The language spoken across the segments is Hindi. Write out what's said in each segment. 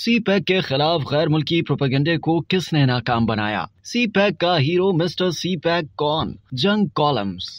सी पैक के खिलाफ गैर मुल्की प्रोपेगेंडे को किसने नाकाम बनाया सी पैक का हीरो मिस्टर सी पैक कौन जंग कॉलम्स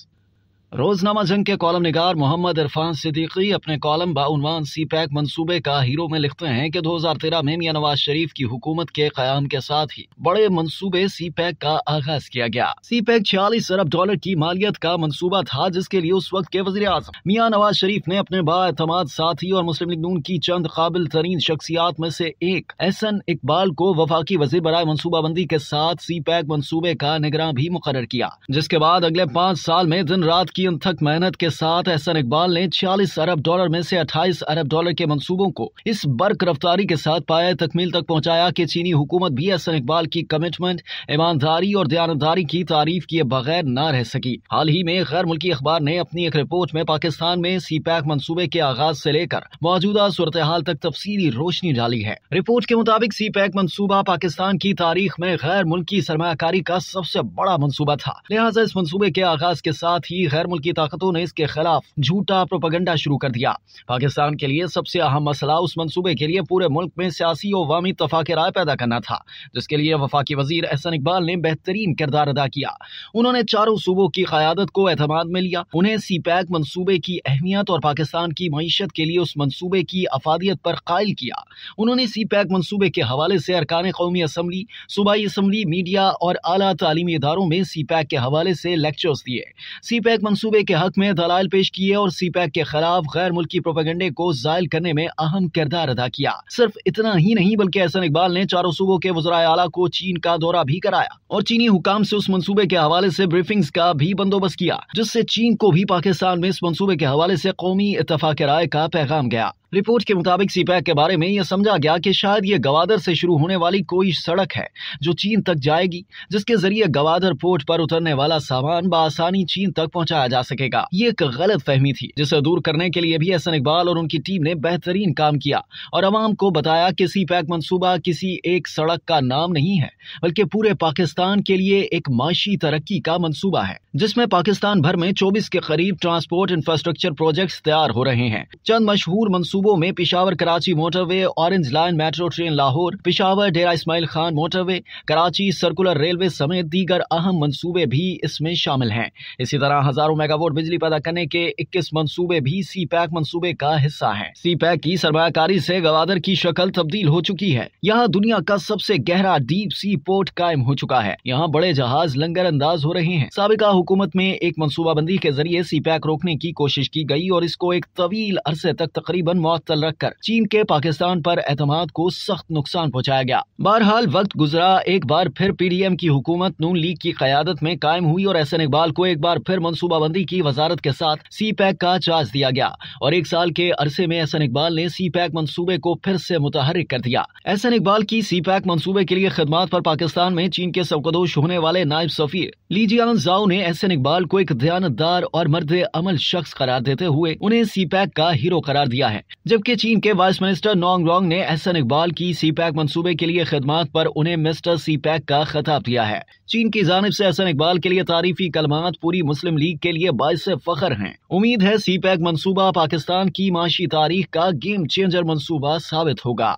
रोजनामा जंग के कॉलम निगार मोहम्मद इरफान सिद्दीकी अपने कॉलम बाउनवान सी पैक मनसूबे का हीरो में लिखते हैं कि 2013 में मियां नवाज शरीफ की हुकूमत के क्याम के साथ ही बड़े मनसूबे सी पैक का आगाज किया गया सी पैक छियालीस अरब डॉलर की मालियत का मनसूबा था जिसके लिए उस वक्त के वजी अजम मियाँ नवाज शरीफ ने अपने बातमाद साथी और मुस्लिम लीग नून की चंद काबिल तरीन शख्सियात में से एक एहसन इकबाल को वफाकी वजी बरए मनसूबाबंदी के साथ सी पैक मनसूबे का निगरान भी मुकर किया जिसके बाद अगले पाँच साल में दिन रात की अनथक मेहनत के साथ एहसन इकबाल ने 40 अरब डॉलर में से 28 अरब डॉलर के मंसूबों को इस बर्क रफ्तारी के साथ पाया तकमील तक पहुंचाया कि चीनी हुकूमत भी एहसन इकबाल की कमिटमेंट ईमानदारी और दयानदारी की तारीफ किए बगैर न रह सकी हाल ही में गैर मुल्की अखबार ने अपनी एक रिपोर्ट में पाकिस्तान में सी पैक मनसूबे के आगाज से लेकर मौजूदा सूरत हाल तक तफसीली रोशनी डाली है रिपोर्ट के मुताबिक सी पैक मनसूबा पाकिस्तान की तारीख में गैर मुल्की सरमाकारी का सबसे बड़ा मनसूबा था लिहाजा इस मनसूबे के आगाज के साथ ही गैर मुल्की ताकतों ने इसके खिलाफ झूठा प्रोपगंडा शुरू कर दिया पाकिस्तान के लिए सबसे अहम मसला उस मनसूबे के लिए पूरे मुल्क में सियासी और वामी तफाक राय पैदा करना था जिसके लिए वफाकी वजीर एहसन इकबाल ने बेहतरीन किरदार अदा किया उन्होंने चारों सूबों की क्यादत को एतम में लिया उन्हें सी पैक मनसूबे की अहमियत और पाकिस्तान की मीशत के लिए उस मनसूबे की अफादियत पर कायल किया उन्होंने सी पैक मनसूबे के हवाले से अरकान कौमी असम्बली सूबाई असम्बली मीडिया और अला तलीमी इदारों में सी पैक के हवाले से लेक्चर्स दिए सी पैक सूबे के हक में दलाल पेश किए और सी पैक के खिलाफ गैर मुल्की प्रोपेगेंडे को जायल करने में अहम किरदार अदा किया सिर्फ इतना ही नहीं बल्कि एहसन इकबाल ने चारों सूबों के वजरा आला को चीन का दौरा भी कराया और चीनी हुकाम से उस मनसूबे के हवाले ऐसी ब्रीफिंग का भी बंदोबस्त किया जिससे चीन को भी पाकिस्तान में इस मनसूबे के हवाले ऐसी कौमी इतफाक राय का पैगाम गया रिपोर्ट के मुताबिक सीपैक के बारे में यह समझा गया कि शायद ये गवादर से शुरू होने वाली कोई सड़क है जो चीन तक जाएगी जिसके जरिए गवादर पोर्ट पर उतरने वाला सामान बआसानी चीन तक पहुंचाया जा सकेगा ये एक गलत फहमी थी जिसे दूर करने के लिए भी एहसन इकबाल और उनकी टीम ने बेहतरीन काम किया और आवाम को बताया कि सी पैक मनसूबा किसी एक सड़क का नाम नहीं है बल्कि पूरे पाकिस्तान के लिए एक माशी तरक्की का मनसूबा है जिसमें पाकिस्तान भर में चौबीस के करीब ट्रांसपोर्ट इंफ्रास्ट्रक्चर प्रोजेक्ट तैयार हो रहे हैं चंद मशहूर मनसूब सूबों में Peshawar Karachi motorway orange line metro train Lahore Peshawar Dera Ismail Khan motorway Karachi circular railway समेत दीगर अहम मनसूबे भी इसमें शामिल हैं इसी तरह हजारों मेगावाट बिजली पैदा करने के इक्कीस मनसूबे भी सी पैक मनसूबे का हिस्सा है सी पैक की सरमाकारी ऐसी गवादर की शक्ल तब्दील हो चुकी है यहाँ दुनिया का सबसे गहरा डीप सी पोर्ट कायम हो चुका है यहाँ बड़े जहाज लंगर अंदाज हो रहे हैं सबका हुकूमत में एक मनसूबाबंदी के जरिए सी पैक रोकने की कोशिश की गई और इसको एक तवील अरसे तक तकरीबन मअतल रखकर चीन के पाकिस्तान पर एतम को सख्त नुकसान पहुँचाया गया बहरहाल वक्त गुजरा एक बार फिर पीडीएम की हुकूमत नून लीग की क्यादत में कायम हुई और एहसन इकबाल को एक बार फिर मनसूबाबंदी की वजारत के साथ सी पैक का चार्ज दिया गया और एक साल के अरसे में एहसन इकबाल ने सी पैक मनसूबे को फिर से मुतहरक कर दिया एहसन इकबाल की सी पैक मनसूबे के लिए खदमात पर पाकिस्तान में चीन के सबकदोश होने वाले नायब सफीर लीजियान जाओ ने एहसन इकबाल को एक दयानतदार और मर्द अमल शख्स करार देते हुए उन्हें सी पैक का हीरो करार दिया है जबकि चीन के वाइस मिनिस्टर नोंग रोंग ने एहसन इकबाल की सी पैक मनसूबे के लिए खदमात पर उन्हें मिस्टर सी पैक का खिताब दिया है चीन की जानब से एहसन इकबाल के लिए तारीफी कलमात पूरी मुस्लिम लीग के लिए बायस फखर हैं उम्मीद है सी पैक मनसूबा पाकिस्तान की माशी तारीख का गेम चेंजर मनसूबा साबित होगा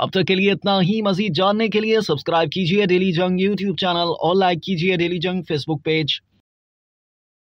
अब तक के लिए इतना ही मजीद जानने के लिए सब्सक्राइब कीजिए डेली जंग यूट्यूब चैनल और लाइक कीजिए डेली जंग फेसबुक पेज